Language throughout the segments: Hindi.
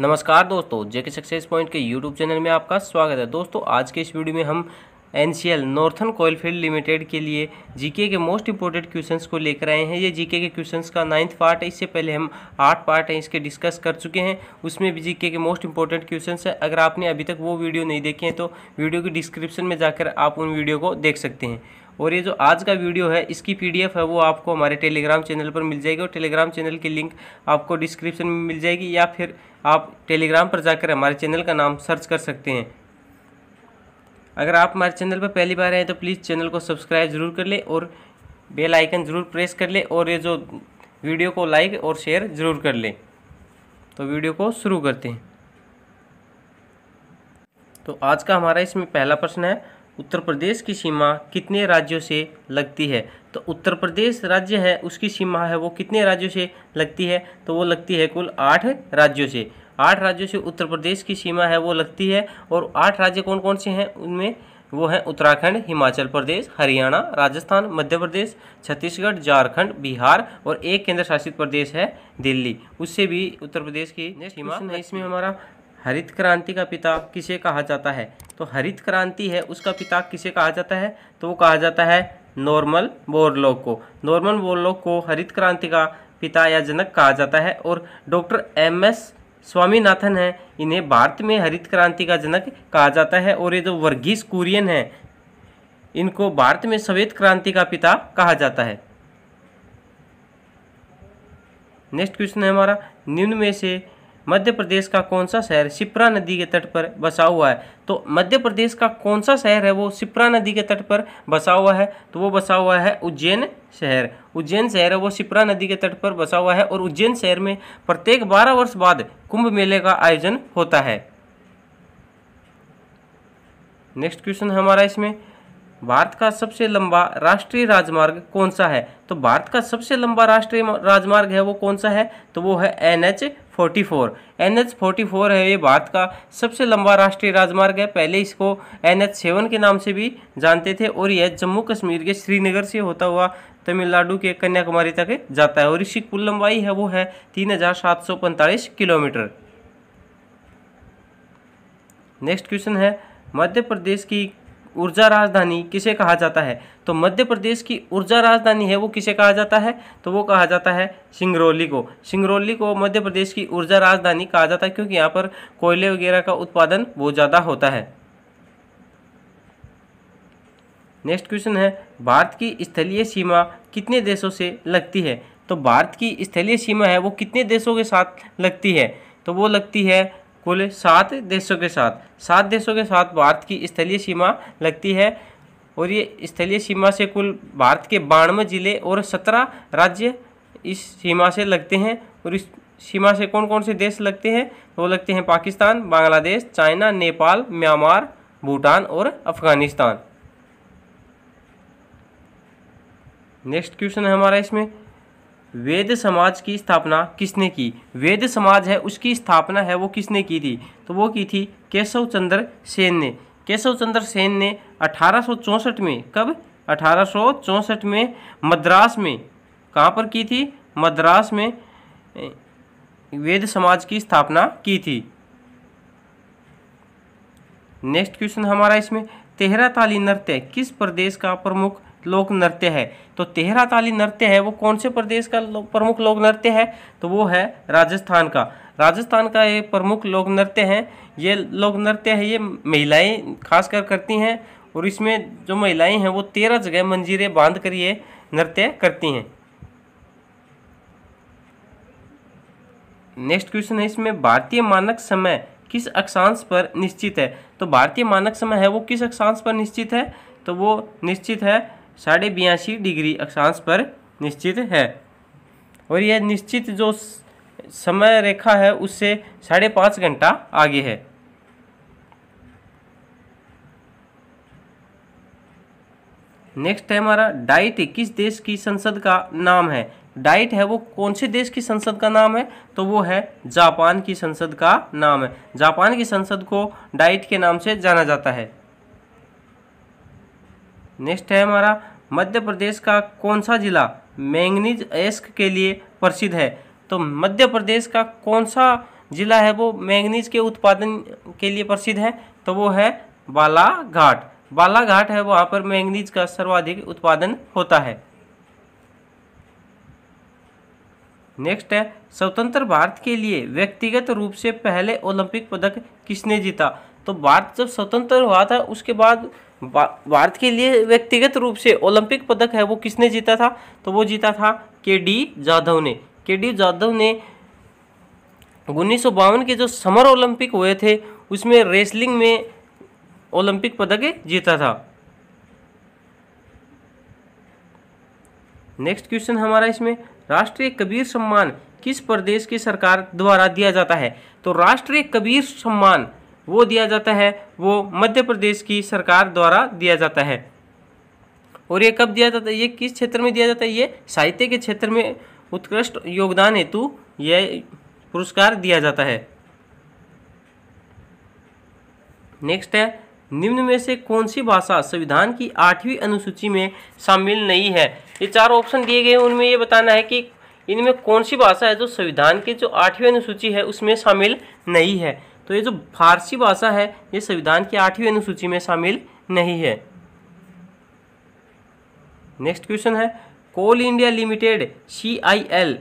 नमस्कार दोस्तों जेके सक्सेस पॉइंट के यूट्यूब चैनल में आपका स्वागत है दोस्तों आज के इस वीडियो में हम N C L northern coalfield limited के लिए जीके के मोस्ट इंपोर्टेंट क्वेश्चंस को लेकर आए हैं ये जीके के क्वेश्चंस का नाइन्थ पार्ट है इससे पहले हम आठ पार्ट हैं इसके डिस्कस कर चुके हैं उसमें भी जीके के मोस्ट इंपोर्टेंट क्वेश्चंस है अगर आपने अभी तक वो वीडियो नहीं देखे हैं तो वीडियो की डिस्क्रिप्शन में जाकर आप उन वीडियो को देख सकते हैं और ये जो आज का वीडियो है इसकी पीडीएफ है वो आपको हमारे टेलीग्राम चैनल पर मिल जाएगी और टेलीग्राम चैनल की लिंक आपको डिस्क्रिप्शन में मिल जाएगी या फिर आप टेलीग्राम पर जाकर हमारे चैनल का नाम सर्च कर सकते हैं अगर आप हमारे चैनल पर पहली बार आए तो प्लीज़ चैनल को सब्सक्राइब जरूर कर लें और बेल आइकन ज़रूर प्रेस कर लें और ये जो वीडियो को लाइक और शेयर ज़रूर कर लें तो वीडियो को शुरू करते हैं तो आज का हमारा इसमें पहला प्रश्न है उत्तर प्रदेश की सीमा कितने राज्यों से लगती है तो उत्तर प्रदेश राज्य है उसकी सीमा है वो कितने राज्यों से लगती है तो वो लगती है कुल आठ राज्यों से आठ राज्यों से उत्तर प्रदेश की सीमा है वो लगती है और आठ राज्य कौन कौन से हैं उनमें वो हैं उत्तराखंड हिमाचल प्रदेश हरियाणा राजस्थान मध्य प्रदेश छत्तीसगढ़ झारखंड बिहार और एक केंद्र शासित प्रदेश है दिल्ली उससे भी उत्तर प्रदेश की सीमा है इसमें हमारा हरित क्रांति का पिता किसे कहा जाता है तो हरित क्रांति है उसका पिता किसे कहा जाता है तो वो कहा जाता है नॉर्मल बोरलोक को नॉर्मल बोरलोक को हरित क्रांति का पिता या जनक कहा जाता है और डॉक्टर एम एस स्वामीनाथन है इन्हें भारत में हरित क्रांति का जनक कहा जाता है और ये जो वर्गीस कुरियन है इनको भारत में श्वेत क्रांति का पिता कहा जाता है नेक्स्ट क्वेश्चन है हमारा निम्न में से मध्य प्रदेश का कौन सा शहर शिप्रा नदी के तट पर बसा हुआ है तो मध्य प्रदेश का कौन सा शहर है वो शिप्रा नदी के तट पर बसा हुआ है तो वो बसा हुआ है उज्जैन शहर उज्जैन शहर है वो सिप्रा नदी के तट पर बसा हुआ है और उज्जैन शहर में प्रत्येक बारह वर्ष बाद कुंभ मेले का आयोजन होता है नेक्स्ट क्वेश्चन हमारा इसमें भारत का सबसे लंबा राष्ट्रीय राजमार्ग कौन सा है तो भारत का सबसे लंबा राष्ट्रीय राजमार्ग है वो कौन सा है तो वो है N H forty four N H forty four है ये भारत का सबसे लंबा राष्ट्रीय राजमार्ग है पहले इसको एन एच सेवन के नाम से भी जानते थे और यह जम्मू कश्मीर के श्रीनगर से होता हुआ तमिलनाडु के कन्याकुमारी तक जाता है और इसकी कुल लंबाई है वो है तीन हज़ार सात सौ पैंतालीस किलोमीटर नेक्स्ट क्वेश्चन है मध्य प्रदेश की ऊर्जा राजधानी किसे कहा जाता है तो मध्य प्रदेश की ऊर्जा राजधानी है वो किसे कहा जाता है तो वो कहा जाता है सिंगरौली को सिंगरौली को मध्य प्रदेश की ऊर्जा राजधानी कहा जाता है क्योंकि यहाँ पर कोयले वगैरह का उत्पादन बहुत ज़्यादा होता है नेक्स्ट क्वेश्चन है भारत की स्थलीय सीमा कितने देशों से लगती है तो भारत की स्थलीय सीमा है वो कितने देशों के साथ लगती है तो वो लगती है कुल सात देशों के साथ सात देशों के साथ भारत की स्थलीय सीमा लगती है और ये स्थलीय सीमा से कुल भारत के बानवे जिले और सत्रह राज्य इस सीमा से लगते हैं और इस सीमा से कौन कौन से देश लगते हैं वो लगते हैं पाकिस्तान बांग्लादेश चाइना नेपाल म्यांमार भूटान और अफगानिस्तान नेक्स्ट क्वेश्चन है हमारा इसमें वेद समाज की स्थापना किसने की वेद समाज है उसकी स्थापना है वो किसने की थी तो वो की थी केशव चंद्र सेन ने केशव चंद्र सेन ने अठारह में कब अठारह में मद्रास में कहाँ पर की थी मद्रास में वेद समाज की स्थापना की थी नेक्स्ट क्वेश्चन हमारा इसमें तेहरा ताली नृत्य किस प्रदेश का प्रमुख लोक नृत्य है तो तेहरा ताली नृत्य है वो कौन से प्रदेश का लो, प्रमुख लोक नृत्य है तो वो है राजस्थान का राजस्थान का ये प्रमुख लोक नृत्य है ये लोक नृत्य है ये महिलाएं खासकर करती हैं और इसमें जो महिलाएं हैं वो तेरह जगह मंजीरें बांध कर ये नृत्य करती हैं नेक्स्ट क्वेश्चन है इसमें भारतीय मानक समय किस अक्षांश पर निश्चित है तो भारतीय मानक समय है वो किस अक्षांश पर निश्चित है तो वो निश्चित है साढ़े बयासी डिग्री अक्षांश पर निश्चित है और यह निश्चित जो समय रेखा है उससे साढ़े पाँच घंटा आगे है नेक्स्ट है हमारा डाइट किस देश की संसद का नाम है डाइट है वो कौन से देश की संसद का नाम है तो वो है जापान की संसद का नाम है जापान की संसद को डाइट के नाम से जाना जाता है नेक्स्ट है हमारा मध्य प्रदेश का कौन सा ज़िला मैंगनीज एस्क के लिए प्रसिद्ध है तो मध्य प्रदेश का कौन सा ज़िला है वो मैंगनीज के उत्पादन के लिए प्रसिद्ध है तो वो है बालाघाट बालाघाट है वहाँ पर मैंगनीज का सर्वाधिक उत्पादन होता है नेक्स्ट है स्वतंत्र भारत के लिए व्यक्तिगत रूप से पहले ओलंपिक पदक किसने जीता तो भारत जब स्वतंत्र हुआ था उसके बाद भारत के लिए व्यक्तिगत रूप से ओलंपिक पदक है वो किसने जीता था तो वो जीता था के डी जाधव ने के डी जाधव ने उन्नीस के जो समर ओलंपिक हुए थे उसमें रेसलिंग में ओलंपिक पदक जीता था नेक्स्ट क्वेश्चन हमारा इसमें राष्ट्रीय कबीर सम्मान किस प्रदेश की सरकार द्वारा दिया जाता है तो राष्ट्रीय कबीर सम्मान वो दिया जाता है वो मध्य प्रदेश की सरकार द्वारा दिया जाता है और ये कब दिया जाता है ये किस क्षेत्र में दिया जाता है ये साहित्य के क्षेत्र में उत्कृष्ट योगदान हेतु यह पुरस्कार दिया जाता है नेक्स्ट है निम्न में से कौन सी भाषा संविधान की आठवीं अनुसूची में शामिल नहीं है ये चार ऑप्शन दिए गए हैं उनमें ये बताना है कि इनमें कौन सी भाषा है जो संविधान के जो आठवीं अनुसूची है उसमें शामिल नहीं है तो ये जो फारसी भाषा है ये संविधान की आठवीं अनुसूची में शामिल नहीं है नेक्स्ट क्वेश्चन है coal India limited C I L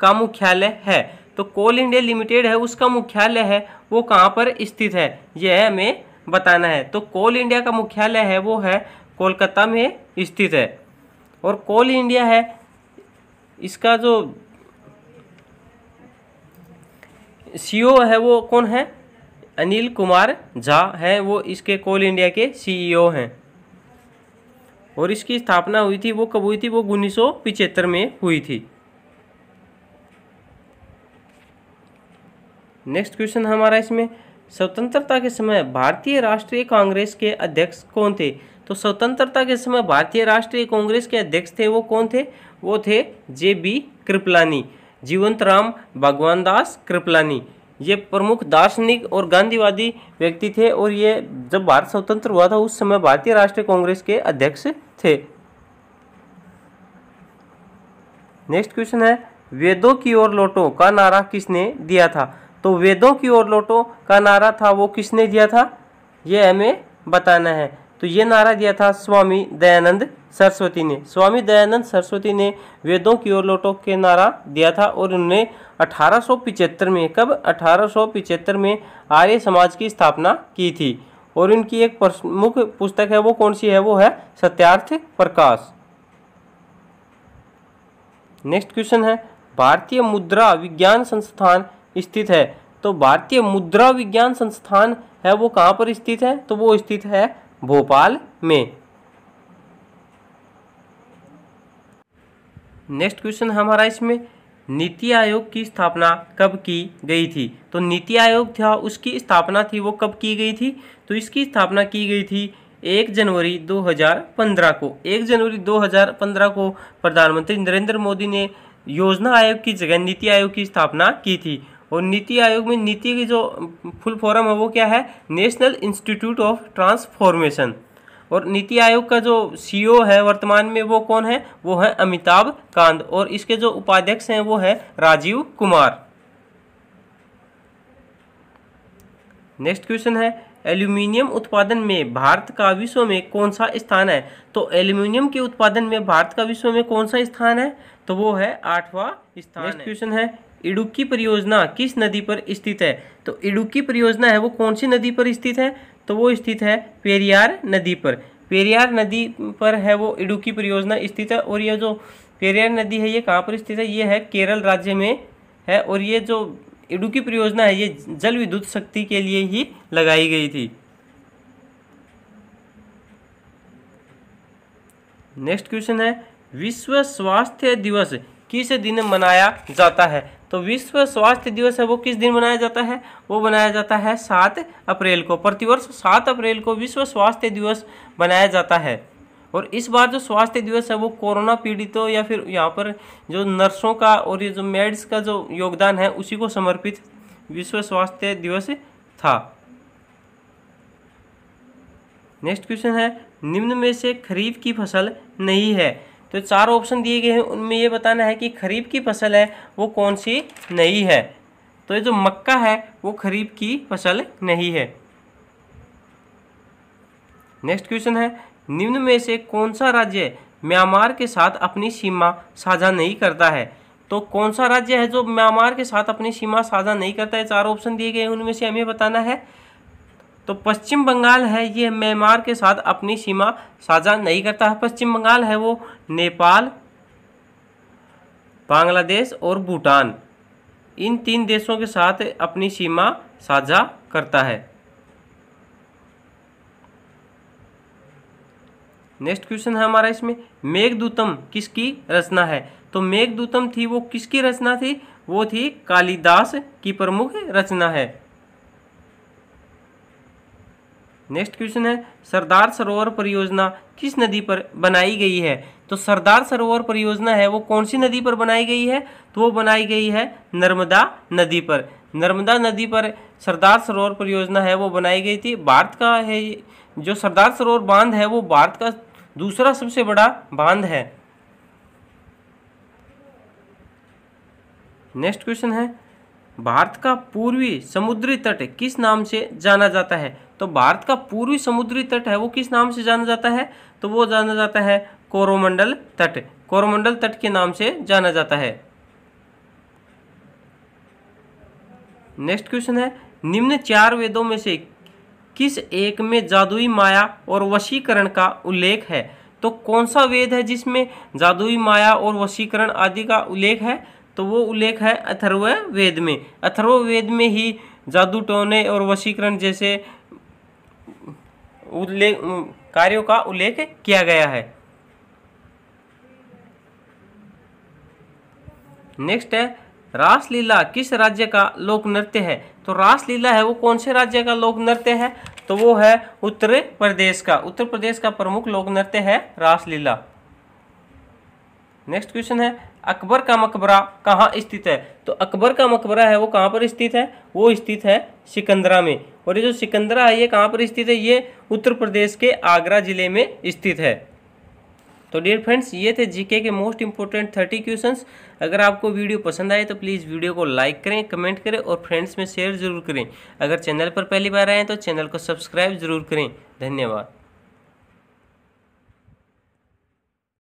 का मुख्यालय है तो कोल इंडिया लिमिटेड है उसका मुख्यालय है वो कहाँ पर स्थित है यह हमें बताना है तो कोल इंडिया का मुख्यालय है वो है कोलकाता में स्थित है और कोल इंडिया है इसका जो सीईओ है वो कौन है अनिल कुमार झा हैं वो इसके कोल इंडिया के सीईओ e हैं और इसकी स्थापना हुई थी वो कब हुई थी वो उन्नीस में हुई थी नेक्स्ट क्वेश्चन हमारा इसमें स्वतंत्रता के समय भारतीय राष्ट्रीय कांग्रेस के अध्यक्ष कौन थे तो स्वतंत्रता के समय भारतीय राष्ट्रीय कांग्रेस के अध्यक्ष थे वो कौन थे वो थे जे बी कृपलानी जीवंत राम भगवान दास कृपलानी ये प्रमुख दार्शनिक और गांधीवादी व्यक्ति थे और ये जब भारत स्वतंत्र हुआ था उस समय भारतीय राष्ट्रीय कांग्रेस के अध्यक्ष थे नेक्स्ट क्वेश्चन है वेदों की ओर लोटो का नारा किसने दिया था तो वेदों की ओर लोटो का नारा था वो किसने दिया था ये हमें बताना है तो ये नारा दिया था स्वामी दयानंद सरस्वती ने स्वामी दयानंद सरस्वती ने वेदों की ओर लौटो के नारा दिया था और उन्होंने अठारह में कब अठारह में आर्य समाज की स्थापना की थी और इनकी एक प्रमुख पुस्तक है वो कौन सी है वो है सत्यार्थ प्रकाश नेक्स्ट क्वेश्चन है भारतीय मुद्रा विज्ञान संस्थान स्थित है तो भारतीय मुद्रा विज्ञान संस्थान है वो कहाँ पर स्थित है तो वो स्थित है भोपाल में नेक्स्ट क्वेश्चन हमारा इसमें नीति आयोग की स्थापना कब की गई थी तो नीति आयोग था उसकी स्थापना थी वो कब की गई थी तो इसकी स्थापना की गई थी एक जनवरी 2015 को एक जनवरी 2015 को प्रधानमंत्री नरेंद्र मोदी ने योजना आयोग की जगह नीति आयोग की स्थापना की थी और नीति आयोग में नीति की जो फुल फॉर्म है वो क्या है नेशनल इंस्टीट्यूट ऑफ ट्रांसफॉर्मेशन और नीति आयोग का जो सीईओ है वर्तमान में वो कौन है वो है अमिताभ कांत और इसके जो उपाध्यक्ष हैं वो है राजीव कुमार नेक्स्ट क्वेश्चन है एल्यूमिनियम उत्पादन में भारत का विश्व में कौन सा स्थान है तो एल्यूमिनियम के उत्पादन में भारत का विश्व में कौन सा स्थान है तो वो है आठवां स्थान नेक्स्ट क्वेश्चन है इडुक्की परियोजना किस नदी पर स्थित है तो इडुक्की परियोजना है वो कौन सी नदी पर स्थित है तो वो स्थित है पेरियार नदी पर पेरियार नदी पर है वो इडुकी परियोजना स्थित है और यह जो पेरियार नदी है ये कहाँ पर स्थित है ये है केरल राज्य में है और ये जो इडुकी परियोजना है ये जल विद्युत शक्ति के लिए ही लगाई गई थी नेक्स्ट क्वेश्चन है विश्व स्वास्थ्य दिवस किस दिन मनाया जाता है तो विश्व स्वास्थ्य दिवस है वो किस दिन मनाया जाता है वो मनाया जाता है सात अप्रैल को प्रतिवर्ष सात अप्रैल को विश्व स्वास्थ्य दिवस मनाया जाता है और इस बार जो स्वास्थ्य दिवस है वो कोरोना पीड़ितों या फिर यहाँ पर जो नर्सों का और ये जो मेड्स का जो योगदान है उसी को समर्पित विश्व स्वास्थ्य दिवस था नेक्स्ट क्वेश्चन है निम्न में से खरीफ की फसल नहीं है तो चार ऑप्शन दिए गए हैं उनमें ये बताना है कि खरीफ की फसल है वो कौन सी नहीं है तो ये जो मक्का है वो खरीफ की फसल नहीं है नेक्स्ट क्वेश्चन है निम्न में से कौन सा राज्य म्यांमार के साथ अपनी सीमा साझा नहीं करता है तो कौन सा राज्य है जो म्यांमार के साथ अपनी सीमा साझा नहीं करता है चार ऑप्शन दिए गए हैं उनमें से हमें बताना है तो पश्चिम बंगाल है ये म्यांमार के साथ अपनी सीमा साझा नहीं करता है पश्चिम बंगाल है वो नेपाल बांग्लादेश और भूटान इन तीन देशों के साथ अपनी सीमा साझा करता है नेक्स्ट क्वेश्चन है हमारा इसमें मेघदूतम किसकी रचना है तो मेघदूतम थी वो किसकी रचना थी वो थी कालिदास की प्रमुख रचना है नेक्स्ट क्वेश्चन है सरदार सरोवर परियोजना किस नदी पर बनाई गई है तो सरदार सरोवर परियोजना है वो कौन सी नदी पर बनाई गई है तो वो बनाई गई है नर्मदा नदी पर नर्मदा नदी पर सरदार सरोवर परियोजना है वो बनाई गई थी भारत का है जो सरदार सरोवर बांध है वो भारत का दूसरा सबसे बड़ा बांध है नेक्स्ट क्वेश्चन है भारत का पूर्वी समुद्री तट किस नाम से जाना जाता है तो भारत का पूर्वी समुद्री तट है वो किस नाम से जाना जाता है तो वो जाना जाता है कोरोमंडल तट कोरोमंडल तट के नाम से जाना जाता है नेक्स्ट क्वेश्चन है निम्न चार वेदों में से किस एक में जादुई माया और वशीकरण का उल्लेख है तो कौन सा वेद है जिसमें जादुई माया और वशीकरण आदि का उल्लेख है तो वो उल्लेख है अथर्व वेद में अथर्व वेद में ही जादू टोने और वशीकरण जैसे उल्लेख कार्यों का उल्लेख किया गया है नेक्स्ट है रासलीला किस राज्य का लोक नृत्य है तो रासलीला है वो कौन से राज्य का लोक नृत्य है तो वो है उत्तर प्रदेश का उत्तर प्रदेश का प्रमुख लोक नृत्य है रासलीला नेक्स्ट क्वेश्चन है अकबर का मकबरा कहाँ स्थित है तो अकबर का मकबरा है वो कहाँ पर स्थित है वो स्थित है सिकंदरा में और ये जो सिकंदरा है ये कहाँ पर स्थित है ये उत्तर प्रदेश के आगरा जिले में स्थित है तो डियर फ्रेंड्स ये थे जीके के मोस्ट इंपॉर्टेंट थर्टी क्वेश्चंस अगर आपको वीडियो पसंद आए तो प्लीज़ वीडियो को लाइक करें कमेंट करें और फ्रेंड्स में शेयर जरूर करें अगर चैनल पर पहली बार आए तो चैनल को सब्सक्राइब जरूर करें धन्यवाद